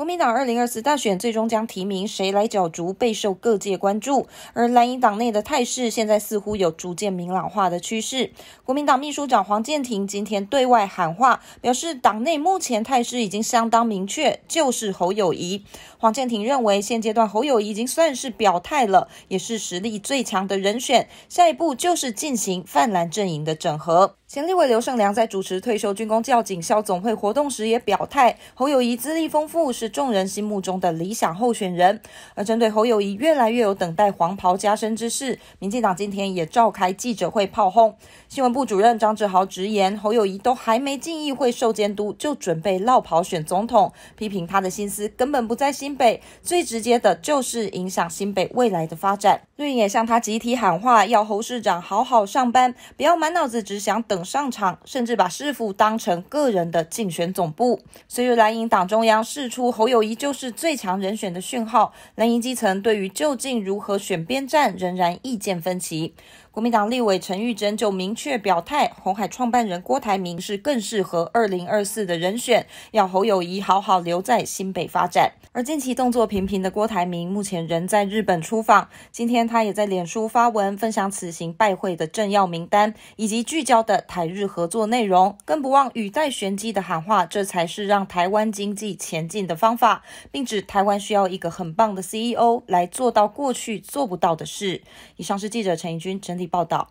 国民党二零二四大选最终将提名谁来角逐，备受各界关注。而蓝营党内的态势现在似乎有逐渐明朗化的趋势。国民党秘书长黄建廷今天对外喊话，表示党内目前态势已经相当明确，就是侯友谊。黄建廷认为，现阶段侯友已经算是表态了，也是实力最强的人选。下一步就是进行泛蓝阵营的整合。前立委刘胜良在主持退休军工教警校总会活动时也表态，侯友谊资历丰富，是众人心目中的理想候选人。而针对侯友谊越来越有等待黄袍加身之势，民进党今天也召开记者会炮轰。新闻部主任张志豪直言，侯友谊都还没进议会受监督，就准备落跑选总统，批评他的心思根本不在新北，最直接的就是影响新北未来的发展。绿也向他集体喊话，要侯市长好好上班，不要满脑子只想等。上场甚至把市府当成个人的竞选总部。随着蓝营党中央释出侯友谊就是最强人选的讯号，蓝营基层对于究竟如何选边站仍然意见分歧。国民党立委陈玉珍就明确表态，红海创办人郭台铭是更适合二零二四的人选，要侯友谊好好留在新北发展。而近期动作频频的郭台铭，目前仍在日本出访。今天他也在脸书发文分享此行拜会的政要名单以及聚焦的。台日合作内容，更不忘语带玄机的喊话，这才是让台湾经济前进的方法，并指台湾需要一个很棒的 CEO 来做到过去做不到的事。以上是记者陈怡君整理报道。